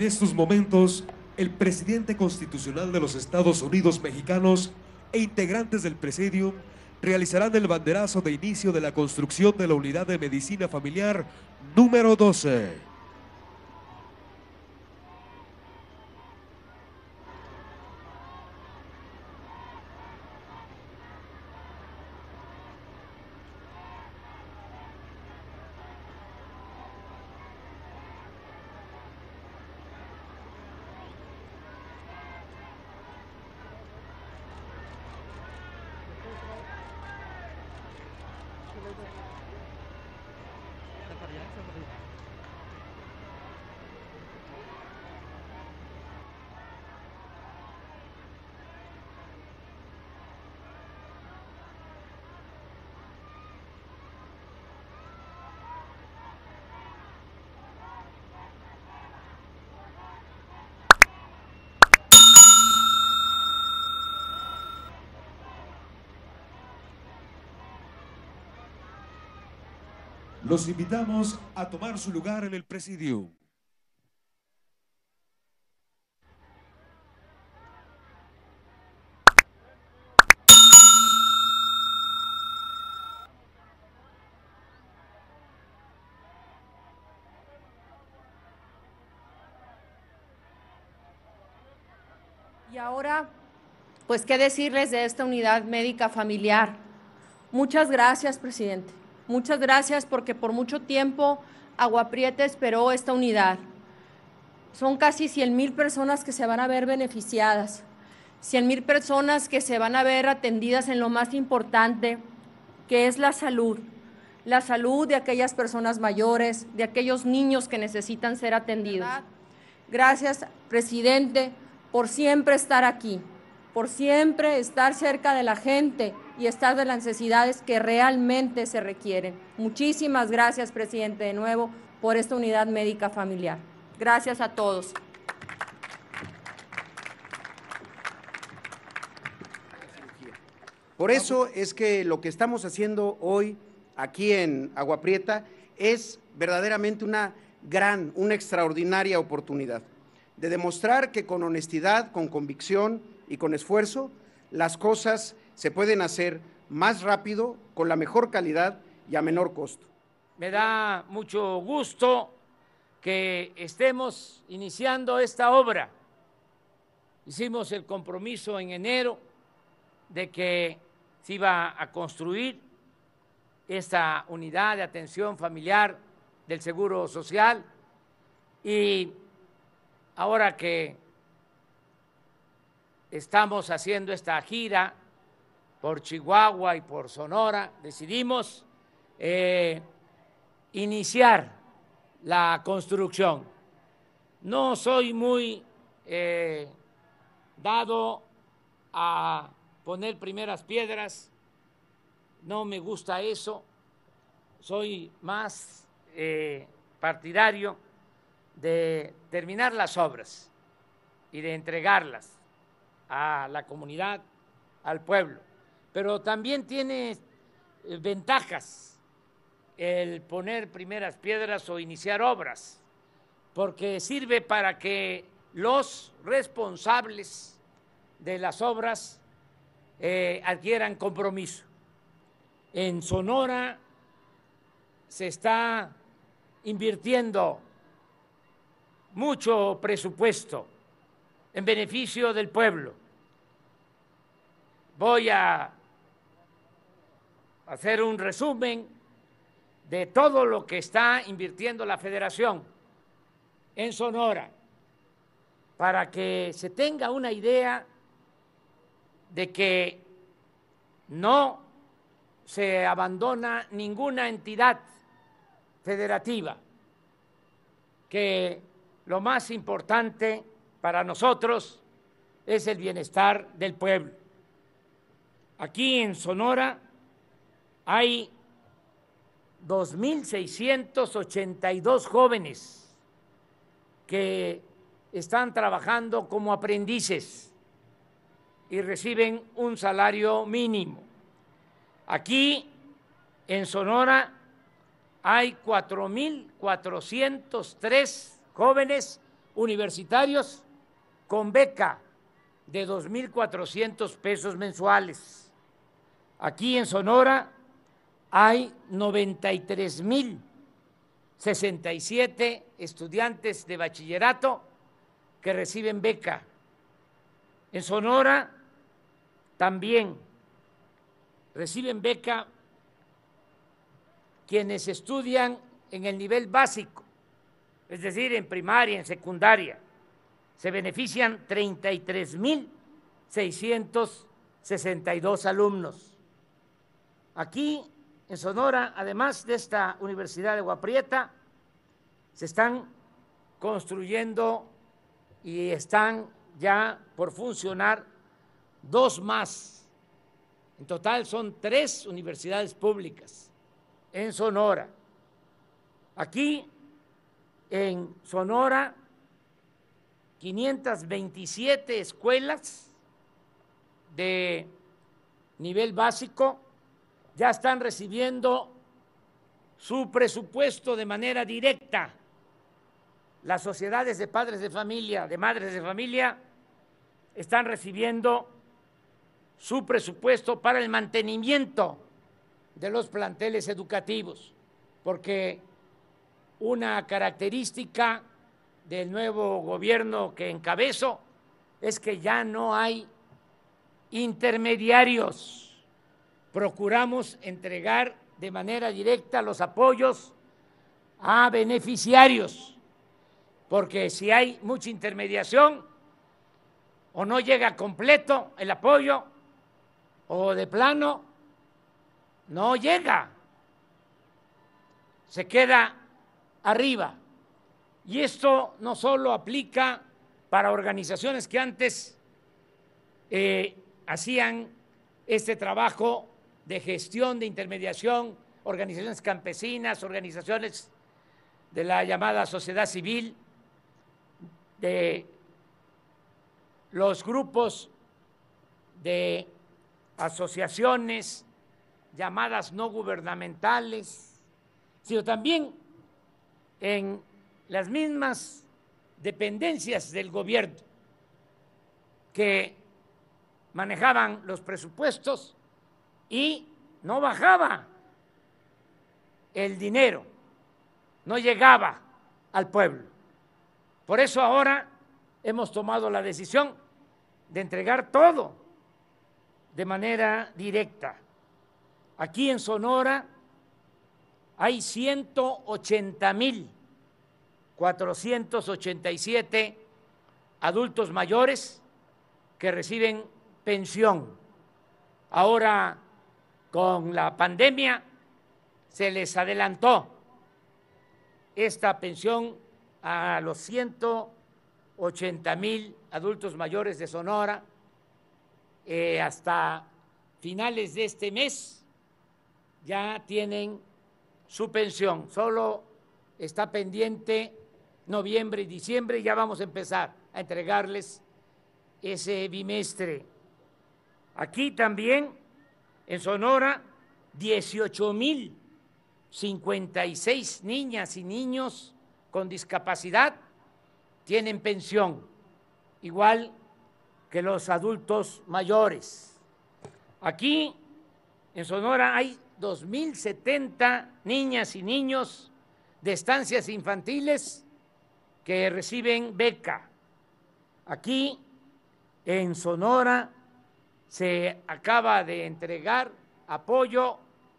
En estos momentos, el presidente constitucional de los Estados Unidos mexicanos e integrantes del presidio realizarán el banderazo de inicio de la construcción de la unidad de medicina familiar número 12. Thank you. Los invitamos a tomar su lugar en el presidio. Y ahora, pues, ¿qué decirles de esta unidad médica familiar? Muchas gracias, presidente. Muchas gracias porque por mucho tiempo aguapriete esperó esta unidad. Son casi 100 mil personas que se van a ver beneficiadas, 100 mil personas que se van a ver atendidas en lo más importante, que es la salud. La salud de aquellas personas mayores, de aquellos niños que necesitan ser atendidos. Gracias, presidente, por siempre estar aquí, por siempre estar cerca de la gente y estar de las necesidades que realmente se requieren. Muchísimas gracias, presidente, de nuevo por esta unidad médica familiar. Gracias a todos. Por eso es que lo que estamos haciendo hoy aquí en Agua Prieta es verdaderamente una gran, una extraordinaria oportunidad de demostrar que con honestidad, con convicción y con esfuerzo las cosas se pueden hacer más rápido, con la mejor calidad y a menor costo. Me da mucho gusto que estemos iniciando esta obra. Hicimos el compromiso en enero de que se iba a construir esta unidad de atención familiar del Seguro Social y ahora que estamos haciendo esta gira por Chihuahua y por Sonora, decidimos eh, iniciar la construcción. No soy muy eh, dado a poner primeras piedras, no me gusta eso, soy más eh, partidario de terminar las obras y de entregarlas a la comunidad, al pueblo pero también tiene eh, ventajas el poner primeras piedras o iniciar obras, porque sirve para que los responsables de las obras eh, adquieran compromiso. En Sonora se está invirtiendo mucho presupuesto en beneficio del pueblo. Voy a hacer un resumen de todo lo que está invirtiendo la federación en Sonora, para que se tenga una idea de que no se abandona ninguna entidad federativa, que lo más importante para nosotros es el bienestar del pueblo. Aquí en Sonora hay 2.682 jóvenes que están trabajando como aprendices y reciben un salario mínimo. Aquí, en Sonora, hay 4.403 jóvenes universitarios con beca de 2.400 pesos mensuales. Aquí en Sonora hay 93.067 estudiantes de bachillerato que reciben beca. En Sonora también reciben beca quienes estudian en el nivel básico, es decir, en primaria, en secundaria. Se benefician 33.662 alumnos. Aquí en Sonora, además de esta Universidad de Guaprieta, se están construyendo y están ya por funcionar dos más. En total son tres universidades públicas en Sonora. Aquí, en Sonora, 527 escuelas de nivel básico ya están recibiendo su presupuesto de manera directa. Las sociedades de padres de familia, de madres de familia, están recibiendo su presupuesto para el mantenimiento de los planteles educativos, porque una característica del nuevo gobierno que encabezo es que ya no hay intermediarios procuramos entregar de manera directa los apoyos a beneficiarios, porque si hay mucha intermediación o no llega completo el apoyo o de plano no llega, se queda arriba. Y esto no solo aplica para organizaciones que antes eh, hacían este trabajo de gestión, de intermediación, organizaciones campesinas, organizaciones de la llamada sociedad civil, de los grupos de asociaciones llamadas no gubernamentales, sino también en las mismas dependencias del gobierno que manejaban los presupuestos y no bajaba el dinero, no llegaba al pueblo. Por eso ahora hemos tomado la decisión de entregar todo de manera directa. Aquí en Sonora hay 180 mil 487 adultos mayores que reciben pensión. Ahora con la pandemia se les adelantó esta pensión a los 180 mil adultos mayores de Sonora eh, hasta finales de este mes ya tienen su pensión. Solo está pendiente noviembre y diciembre y ya vamos a empezar a entregarles ese bimestre. Aquí también en Sonora, 18.056 niñas y niños con discapacidad tienen pensión, igual que los adultos mayores. Aquí, en Sonora, hay 2.070 niñas y niños de estancias infantiles que reciben beca. Aquí, en Sonora, se acaba de entregar apoyo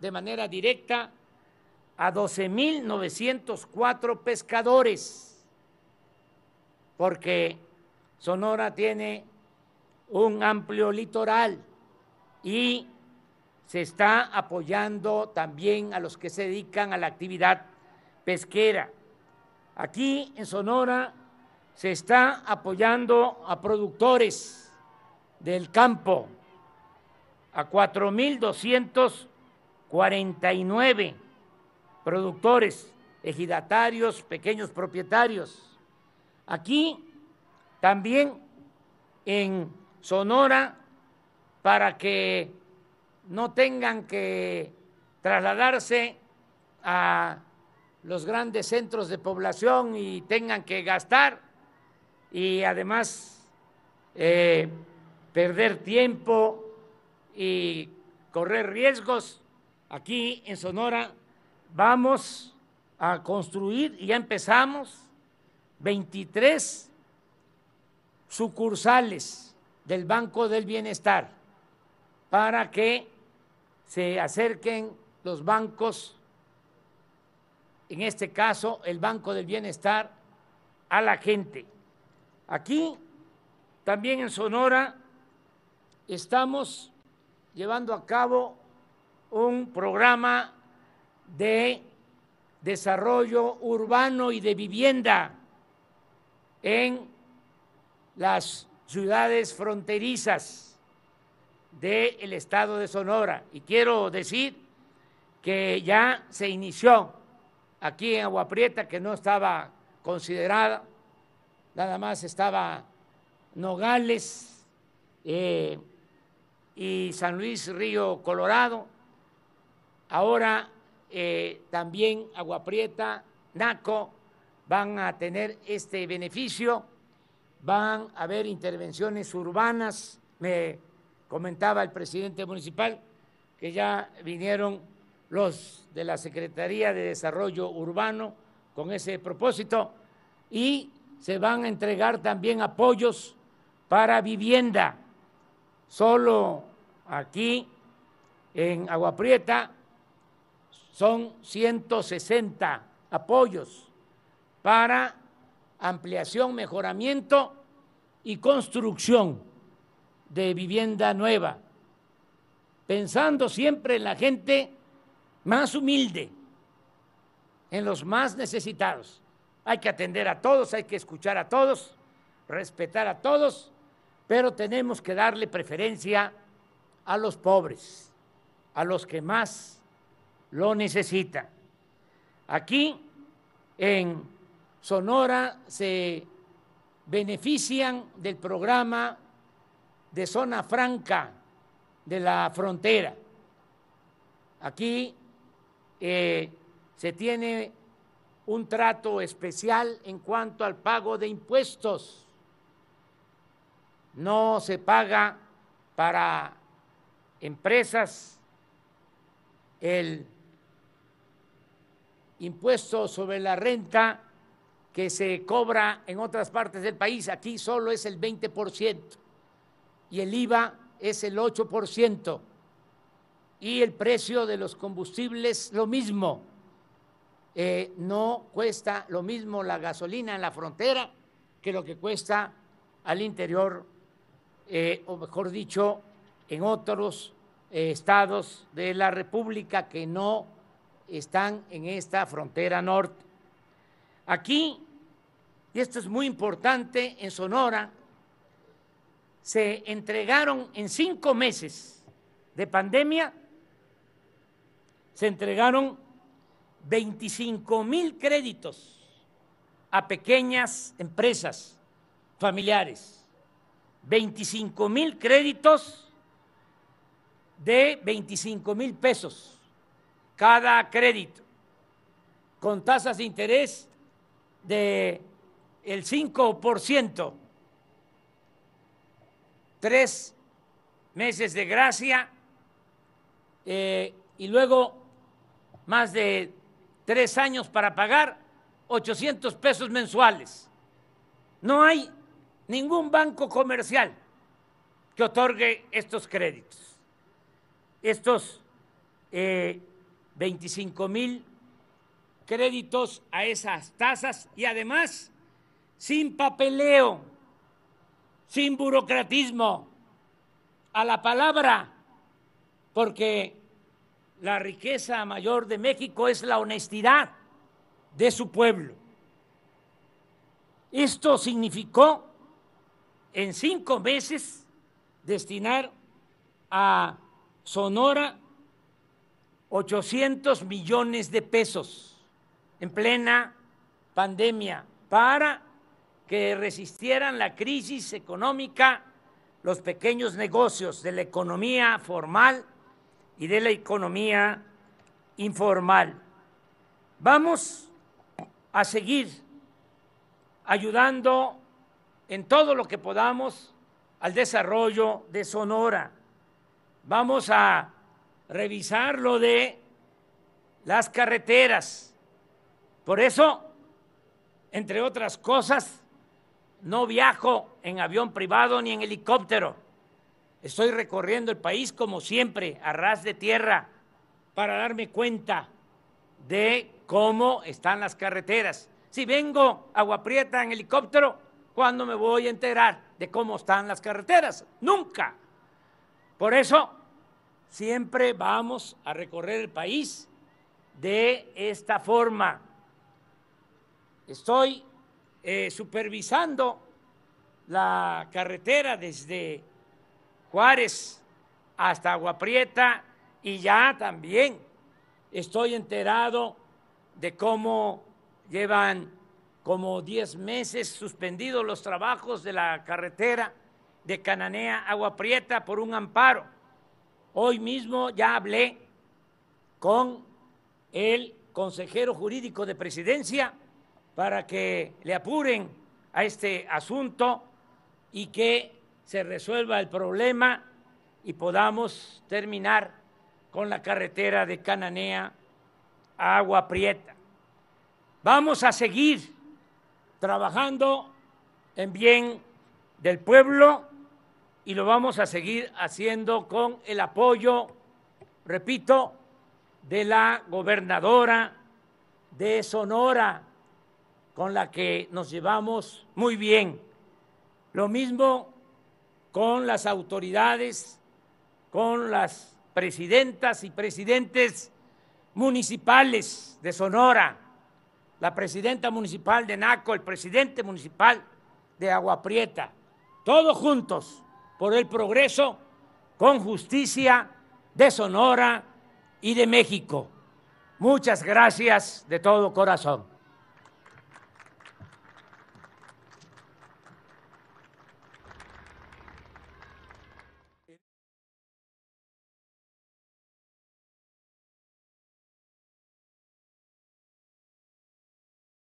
de manera directa a 12.904 pescadores, porque Sonora tiene un amplio litoral y se está apoyando también a los que se dedican a la actividad pesquera. Aquí en Sonora se está apoyando a productores del campo a 4.249 productores, ejidatarios, pequeños propietarios. Aquí también en Sonora, para que no tengan que trasladarse a los grandes centros de población y tengan que gastar y además eh, perder tiempo y correr riesgos. Aquí en Sonora vamos a construir, y ya empezamos, 23 sucursales del Banco del Bienestar para que se acerquen los bancos, en este caso el Banco del Bienestar, a la gente. Aquí, también en Sonora, estamos llevando a cabo un programa de desarrollo urbano y de vivienda en las ciudades fronterizas del estado de Sonora. Y quiero decir que ya se inició aquí en Agua Prieta, que no estaba considerada, nada más estaba Nogales, eh, y San Luis Río Colorado, ahora eh, también Agua Prieta, Naco van a tener este beneficio, van a haber intervenciones urbanas, me comentaba el presidente municipal que ya vinieron los de la Secretaría de Desarrollo Urbano con ese propósito y se van a entregar también apoyos para vivienda Solo aquí en Agua Prieta son 160 apoyos para ampliación, mejoramiento y construcción de vivienda nueva, pensando siempre en la gente más humilde, en los más necesitados. Hay que atender a todos, hay que escuchar a todos, respetar a todos pero tenemos que darle preferencia a los pobres, a los que más lo necesitan. Aquí en Sonora se benefician del programa de zona franca de la frontera. Aquí eh, se tiene un trato especial en cuanto al pago de impuestos no se paga para empresas el impuesto sobre la renta que se cobra en otras partes del país. Aquí solo es el 20% y el IVA es el 8% y el precio de los combustibles lo mismo. Eh, no cuesta lo mismo la gasolina en la frontera que lo que cuesta al interior eh, o mejor dicho, en otros eh, estados de la República que no están en esta frontera norte. Aquí, y esto es muy importante, en Sonora se entregaron en cinco meses de pandemia, se entregaron 25 mil créditos a pequeñas empresas familiares 25 mil créditos de 25 mil pesos cada crédito, con tasas de interés de el 5%, tres meses de gracia eh, y luego más de tres años para pagar 800 pesos mensuales. No hay ningún banco comercial que otorgue estos créditos, estos 25 eh, mil créditos a esas tasas y además sin papeleo, sin burocratismo, a la palabra, porque la riqueza mayor de México es la honestidad de su pueblo. Esto significó en cinco meses destinar a Sonora 800 millones de pesos en plena pandemia para que resistieran la crisis económica los pequeños negocios de la economía formal y de la economía informal. Vamos a seguir ayudando en todo lo que podamos al desarrollo de Sonora. Vamos a revisar lo de las carreteras. Por eso, entre otras cosas, no viajo en avión privado ni en helicóptero. Estoy recorriendo el país como siempre, a ras de tierra, para darme cuenta de cómo están las carreteras. Si vengo a Prieta en helicóptero, ¿Cuándo me voy a enterar de cómo están las carreteras? Nunca. Por eso, siempre vamos a recorrer el país de esta forma. Estoy eh, supervisando la carretera desde Juárez hasta Prieta y ya también estoy enterado de cómo llevan como 10 meses suspendidos los trabajos de la carretera de Cananea Agua Prieta por un amparo. Hoy mismo ya hablé con el consejero jurídico de presidencia para que le apuren a este asunto y que se resuelva el problema y podamos terminar con la carretera de Cananea Agua Prieta. Vamos a seguir trabajando en bien del pueblo y lo vamos a seguir haciendo con el apoyo, repito, de la gobernadora de Sonora, con la que nos llevamos muy bien. Lo mismo con las autoridades, con las presidentas y presidentes municipales de Sonora la presidenta municipal de Naco, el presidente municipal de Agua Prieta, todos juntos por el progreso con justicia de Sonora y de México. Muchas gracias de todo corazón.